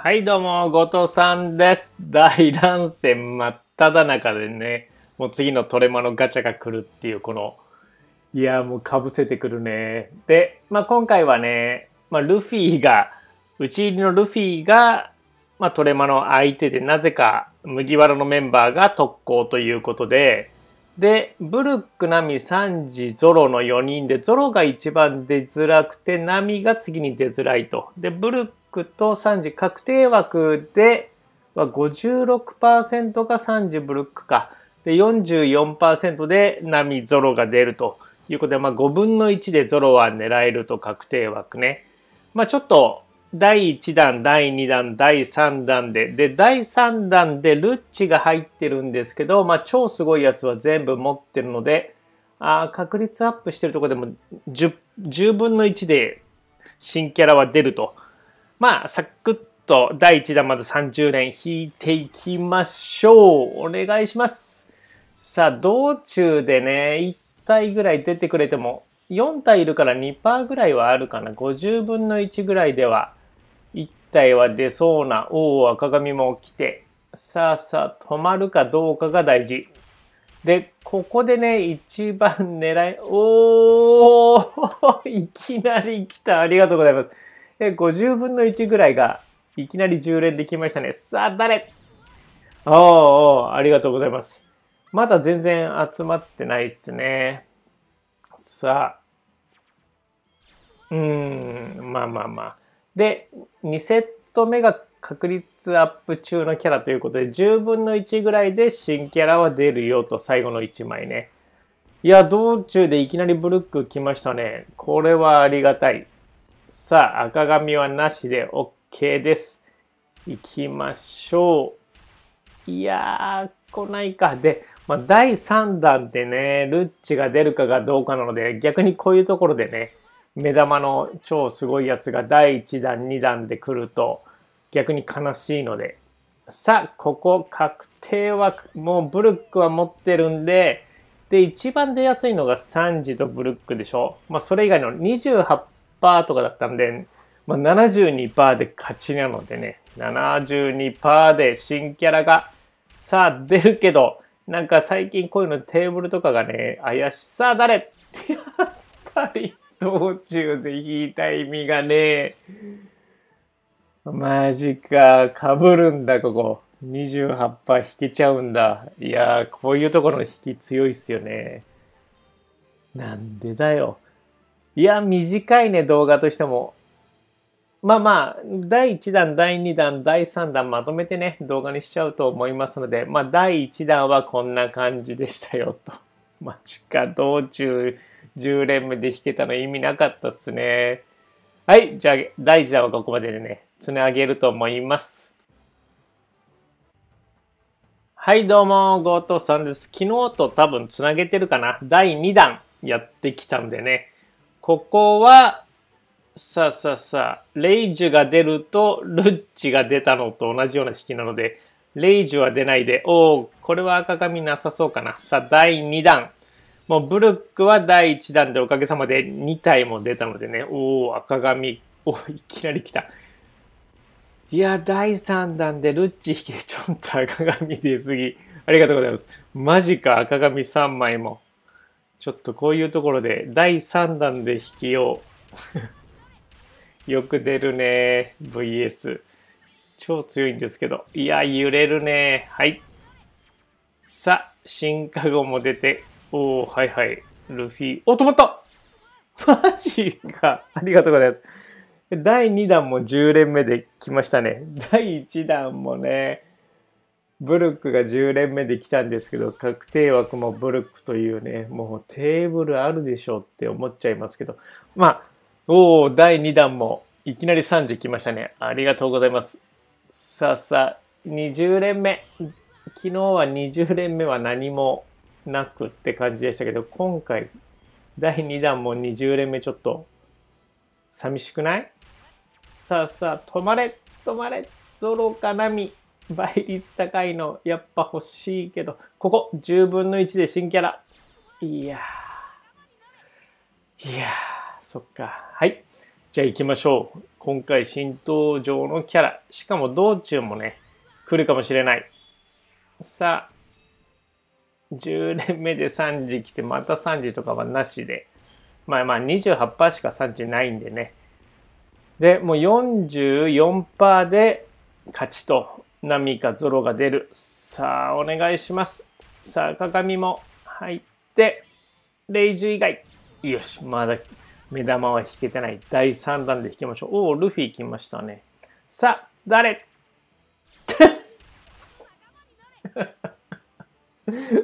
はい、どうも、後藤さんです。大乱戦真っ只中でね、もう次のトレマのガチャが来るっていう、この、いや、もうかぶせてくるね。で、まあ今回はね、まあルフィが、打ち入りのルフィが、まあトレマの相手で、なぜか麦わらのメンバーが特攻ということで、で、ブルック、ナミ、サンジ、ゾロの4人で、ゾロが一番出づらくて、ナミが次に出づらいと。で、ブルックとサンジ確定枠では56%がサンジ、ブルックか。で、44%でナミ、ゾロが出るということで、まあ5分の1でゾロは狙えると確定枠ね。まあちょっと第1弾、第2弾、第3弾で、で、第3弾でルッチが入ってるんですけど、まあ、超すごいやつは全部持ってるので、あ確率アップしてるとこでも 10, 10分の1で新キャラは出ると。まあ、サクッと第1弾まず30連引いていきましょう。お願いします。さあ、道中でね、1体ぐらい出てくれても、4体いるから2%ぐらいはあるかな。50分の1ぐらいでは体は出そうな大赤髪も来て、さあさあ止まるかどうかが大事。で、ここでね、一番狙い、おーいきなり来た。ありがとうございます。え、50分の1ぐらいが、いきなり10連できましたね。さあ、誰おーおー、ありがとうございます。まだ全然集まってないっすね。さあ。うーん、まあまあまあ。で、2セット目が確率アップ中のキャラということで、10分の1ぐらいで新キャラは出るよと、最後の1枚ね。いや、道中でいきなりブルック来ましたね。これはありがたい。さあ、赤髪はなしで OK です。行きましょう。いやー、来ないか。で、まあ、第3弾でね、ルッチが出るかがどうかなので、逆にこういうところでね、目玉の超すごいやつが第1弾2弾で来ると逆に悲しいのでさあここ確定はもうブルックは持ってるんでで一番出やすいのが3時とブルックでしょ、まあ、それ以外の28%とかだったんで、まあ、72%で勝ちなのでね72%で新キャラがさあ出るけどなんか最近こういうのテーブルとかがね怪しさあ誰って やっぱり。道中で弾いた意味がねマジか、かぶるんだ、ここ。28波引けちゃうんだ。いやー、こういうところの引き強いっすよね。なんでだよ。いや、短いね、動画としても。まあまあ、第1弾、第2弾、第3弾まとめてね、動画にしちゃうと思いますので、まあ第1弾はこんな感じでしたよ、と。マジか、道中。10連目で弾けたの意味なかったっすね。はい、じゃあ、第1弾はここまででね、つなげると思います。はい、どうも、ゴートさんです。昨日と多分つなげてるかな。第2弾やってきたんでね。ここは、さあさあさあ、レイジュが出ると、ルッチが出たのと同じような引きなので、レイジュは出ないで、おお、これは赤髪なさそうかな。さあ、第2弾もうブルックは第1弾でおかげさまで2体も出たのでね、おお、赤髪、おいきなり来た。いや、第3弾でルッチ引きでちょっと赤髪出すぎ。ありがとうございます。マジか、赤髪3枚も。ちょっとこういうところで、第3弾で引きよう。よく出るね、VS。超強いんですけど。いや、揺れるね。はい。さあ、新後も出て、おおはいはい。ルフィ。お、止まったマジか。ありがとうございます。第2弾も10連目で来ましたね。第1弾もね、ブルックが10連目で来たんですけど、確定枠もブルックというね、もうテーブルあるでしょうって思っちゃいますけど、まあ、おお、第2弾もいきなり3時来ましたね。ありがとうございます。さあさあ、20連目。昨日は20連目は何もなくって感じでしたけど、今回、第2弾も20連目ちょっと、寂しくないさあさあ、止まれ止まれゾロかナミ倍率高いの、やっぱ欲しいけど、ここ、10分の1で新キャラ。いやいやそっか。はい。じゃあ行きましょう。今回新登場のキャラ。しかも道中もね、来るかもしれない。さあ、10連目で3時来て、また3時とかはなしで、まあまあ28%しか3時ないんでね。で、もう44%で勝ちと、波かゾロが出る。さあ、お願いします。さあ、鏡も入って、レイジュ以外。よし、まだ目玉は引けてない。第3弾で引きましょう。おお、ルフィ来ましたね。さあ、誰 Ha ha.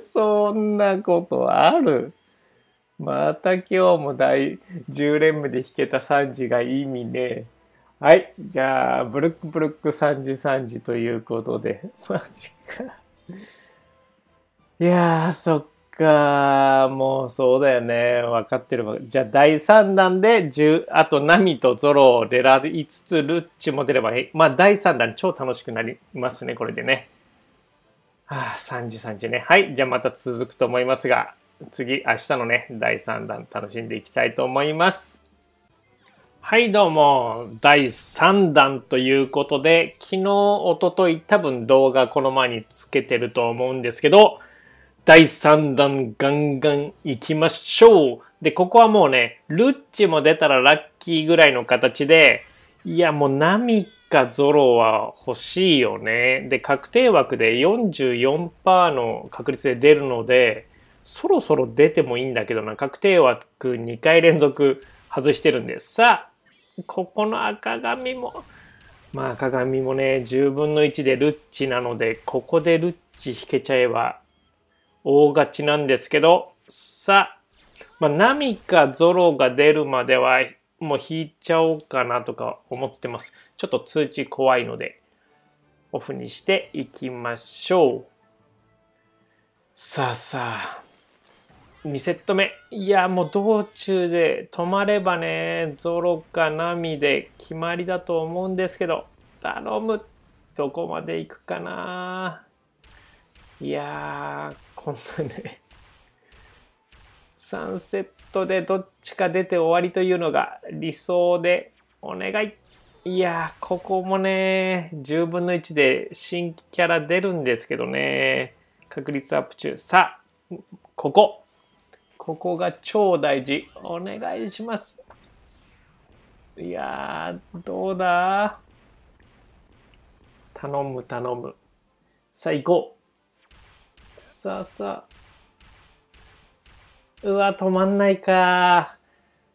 そんなことあるまた今日も第10連目で弾けた3時が意味ね。はい。じゃあ、ブルックブルック3時3時ということで。マジか。いやー、そっか。もうそうだよね。分かってるわ。じゃあ、第3弾で10、あと、ナミとゾロを出られつつ、ルッチも出ればいい。まあ、第3弾超楽しくなりますね、これでね。あ3時3時ね。はい。じゃあまた続くと思いますが、次、明日のね、第3弾楽しんでいきたいと思います。はい、どうも。第3弾ということで、昨日、おととい、多分動画この前につけてると思うんですけど、第3弾ガンガン行きましょう。で、ここはもうね、ルッチも出たらラッキーぐらいの形で、いや、もうナかゾロは欲しいよね。で、確定枠で44%の確率で出るので、そろそろ出てもいいんだけどな、確定枠2回連続外してるんです。さあ、ここの赤髪も、まあ赤髪もね、10分の1でルッチなので、ここでルッチ引けちゃえば大勝ちなんですけど、さあ、まあ、ナかゾロが出るまではもう引いちゃおうかなとか思ってます。ちょっと通知怖いので、オフにしていきましょう。さあさあ、2セット目。いや、もう道中で止まればね、ゾロかナミで決まりだと思うんですけど、頼む。どこまで行くかな。いやー、こんなね。3セットでどっちか出て終わりというのが理想でお願いいやここもね、10分の1で新キャラ出るんですけどね、確率アップ中。さあ、ここ。ここが超大事。お願いします。いやどうだ頼む、頼む。さあ、行こう。さあさあ。うわ、止まんないか。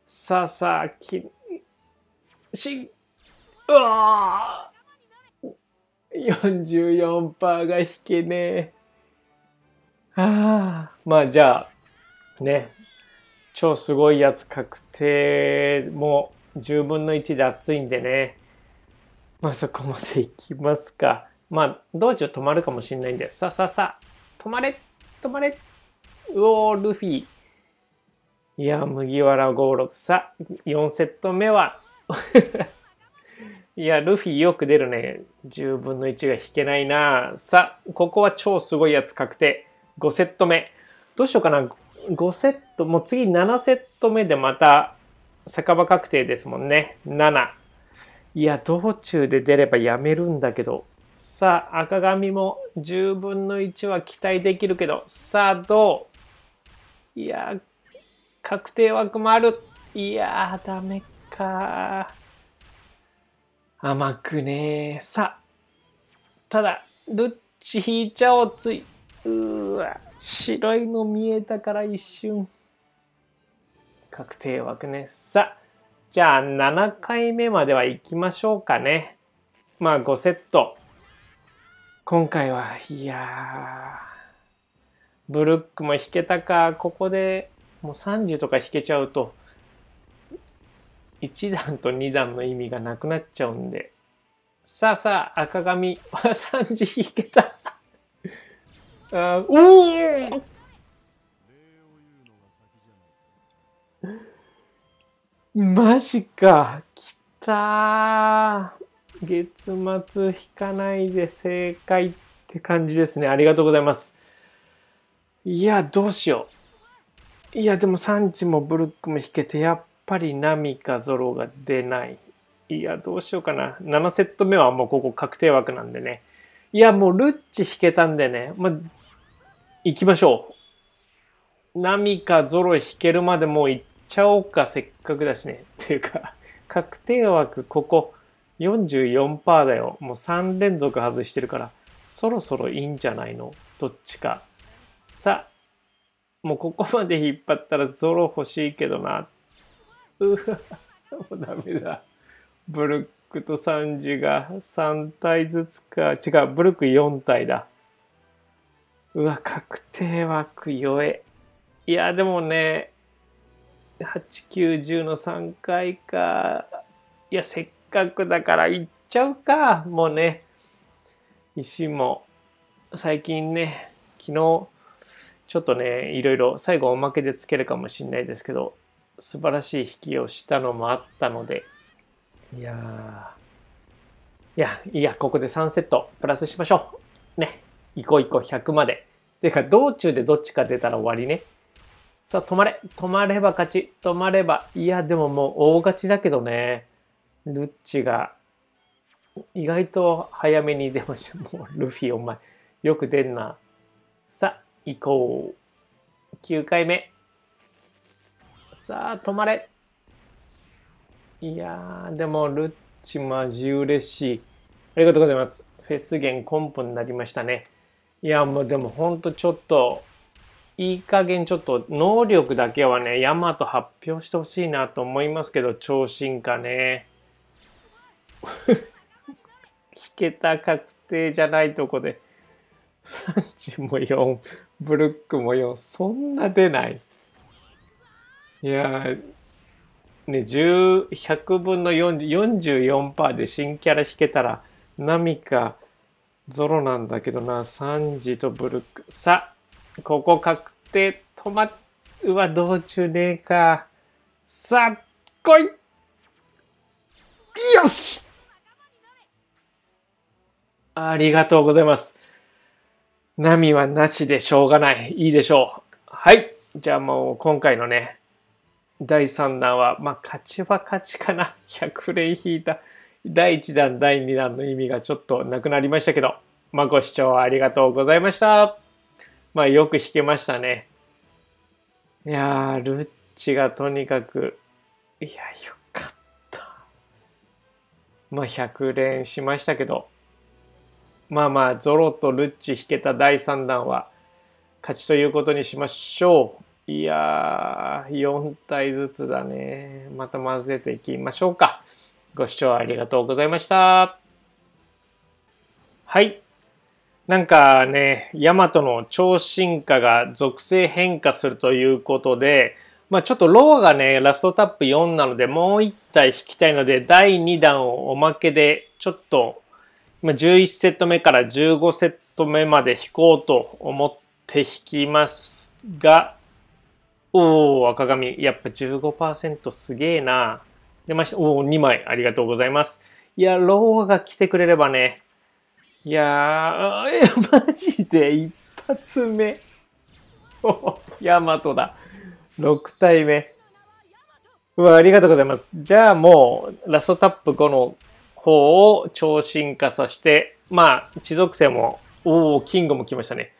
さあさあ、き、し、うわ44%が引けねえ。ああ、まあじゃあ、ね、超すごいやつ確定も10分の1で熱いんでね、まあそこまでいきますか。まあ、道中止まるかもしんないんで、さあさあさあ、止まれ止まれうおー、ルフィ。いや、麦わら5、6。さ、4セット目は いや、ルフィよく出るね。10分の1が引けないな。さ、ここは超すごいやつ確定。5セット目。どうしようかな。5セット、もう次7セット目でまた、酒場確定ですもんね。7。いや、道中で出ればやめるんだけど。さあ、赤髪も10分の1は期待できるけど、さあ、どういや、確定枠もある。いやー、ダメか。甘くねー。さ、ただ、ルッチ引いちゃおうつい。うわ、白いの見えたから一瞬。確定枠ね。さ、じゃあ7回目までは行きましょうかね。まあ5セット。今回は、いやー、ブルックも引けたか、ここでもう30とか引けちゃうと1段と2段の意味がなくなっちゃうんでさあさあ赤髪30 引けたあおおマジかきた月末引かないで正解って感じですねありがとうございますいやどうしよういや、でもサンチもブルックも引けて、やっぱりナミかゾロが出ない。いや、どうしようかな。7セット目はもうここ確定枠なんでね。いや、もうルッチ引けたんでね。まあ、行きましょう。ナミかゾロ引けるまでもう行っちゃおうか、せっかくだしね。っていうか、確定枠ここ44%だよ。もう3連続外してるから、そろそろいいんじゃないのどっちか。さあ、もうここまで引っ張ったらゾロ欲しいけどな。うわ、もうダメだ。ブルックとサンジが3体ずつか。違う、ブルック4体だ。うわ、確定枠弱え。いや、でもね、8、9、10の3回か。いや、せっかくだから行っちゃうか。もうね、石も、最近ね、昨日、ちょっとね、いろいろ最後おまけでつけるかもしれないですけど、素晴らしい引きをしたのもあったので、いやいや、いや、ここで3セットプラスしましょう。ね。いこいこ100まで。ていうか、道中でどっちか出たら終わりね。さあ、止まれ。止まれば勝ち。止まれば。いや、でももう大勝ちだけどね。ルッチが、意外と早めに出ました。もう、ルフィお前、よく出んな。さあ、行こう。9回目。さあ、止まれ。いやー、でも、ルッチマジ嬉しい。ありがとうございます。フェス限コンプになりましたね。いや、もうでもほんとちょっと、いい加減ちょっと能力だけはね、ヤマト発表してほしいなと思いますけど、超進化ね。引 けた確定じゃないとこで。サンチも4、ブルックも4、そんな出ない。いやー、ね、10、100分の40、44%で新キャラ引けたら、ナミか、ゾロなんだけどな、サンジとブルック。さ、ここ確定、止まっ、うわ、道中ねえか。さ、来いよしありがとうございます。波はなしでしょうがない。いいでしょう。はい。じゃあもう今回のね、第3弾は、まあ、勝ちは勝ちかな。100 連引いた第1弾、第2弾の意味がちょっとなくなりましたけど、まあ、ご視聴ありがとうございました。まあ、よく弾けましたね。いやー、ルッチがとにかく、いや、よかった。まあ、100連しましたけど、まあまあ、ゾロとルッチ引けた第3弾は勝ちということにしましょう。いやー、4体ずつだね。また混ぜていきましょうか。ご視聴ありがとうございました。はい。なんかね、ヤマトの超進化が属性変化するということで、まあちょっとローがね、ラストタップ4なので、もう1体引きたいので、第2弾をおまけで、ちょっと11セット目から15セット目まで引こうと思って引きますが、おお、赤髪。やっぱ15%すげえな。出ました。おお、2枚。ありがとうございます。いや、ローが来てくれればね。いやー、え、マジで一発目。おヤマトだ。6体目。うわ、ありがとうございます。じゃあもう、ラストタップ5の方を超進化させて、まあ、地属性も、おお、キングも来ましたね。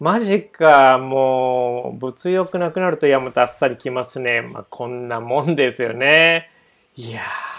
マジか、もう、物欲なくなるとや山田あっさり来ますね。まあ、こんなもんですよね。いやー。